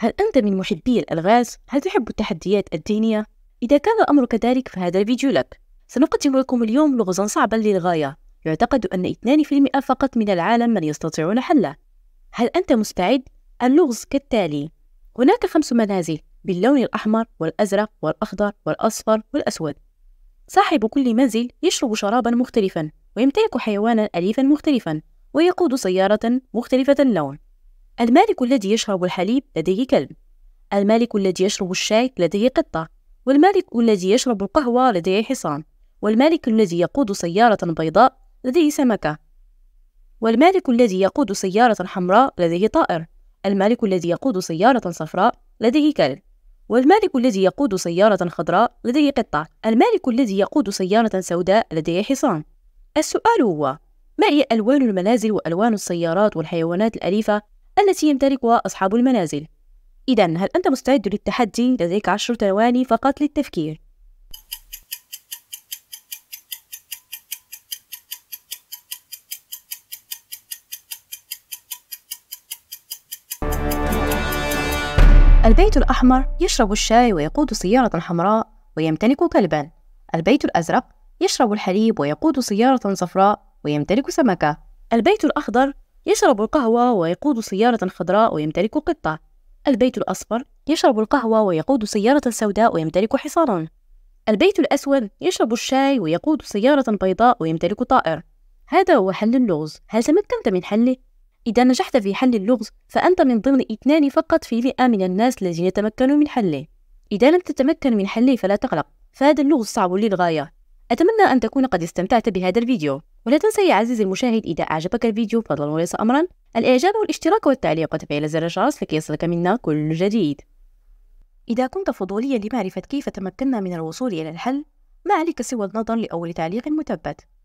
هل أنت من محبي الألغاز؟ هل تحب التحديات الدينية؟ إذا كان الأمر كذلك فهذا الفيديو لك سنقدم لكم اليوم لغزا صعبا للغاية يعتقد أن 2% فقط من العالم من يستطيعون حله هل أنت مستعد؟ اللغز كالتالي هناك خمس منازل باللون الأحمر والأزرق والأخضر والأصفر والأسود صاحب كل منزل يشرب شرابا مختلفا ويمتلك حيوانا أليفا مختلفا ويقود سيارة مختلفة اللون المالك الذي يشرب الحليب لديه كلب المالك الذي يشرب الشاي لديه قطة والمالك الذي يشرب القهوة لديه حصان والمالك الذي يقود سيارة بيضاء لديه سمكة والمالك الذي يقود سيارة حمراء لديه طائر المالك الذي يقود سيارة صفراء لديه كلب والمالك الذي يقود سيارة خضراء لديه قطة المالك الذي يقود سيارة سوداء لديه حصان السؤال هو ما هي ألوان المنازل وألوان السيارات والحيوانات الأليفة التي يمتلكها أصحاب المنازل إذا هل أنت مستعد للتحدي؟ لديك عشر ثواني فقط للتفكير البيت الأحمر يشرب الشاي ويقود سيارة حمراء ويمتلك كلبا البيت الأزرق يشرب الحليب ويقود سيارة صفراء ويمتلك سمكة البيت الأخضر يشرب القهوة ويقود سيارة خضراء ويمتلك قطة البيت الأصفر يشرب القهوة ويقود سيارة سوداء ويمتلك حصانا البيت الأسود يشرب الشاي ويقود سيارة بيضاء ويمتلك طائر هذا هو حل اللغز هل تمكنت من حله؟ إذا نجحت في حل اللغز فأنت من ضمن اثنان فقط في مئة من الناس الذين تمكنوا من حله إذا لم تتمكن من حله فلا تقلق فهذا اللغز صعب للغاية أتمنى أن تكون قد استمتعت بهذا الفيديو ولا تنسى يا عزيزي المشاهد إذا أعجبك الفيديو فضلا وليس أمرا الإعجاب والاشتراك والتعليق وتفعيل زر الجرس لكي يصلك منا كل جديد إذا كنت فضوليا لمعرفة كيف تمكنا من الوصول إلى الحل ما عليك سوى النظر لأول تعليق مثبت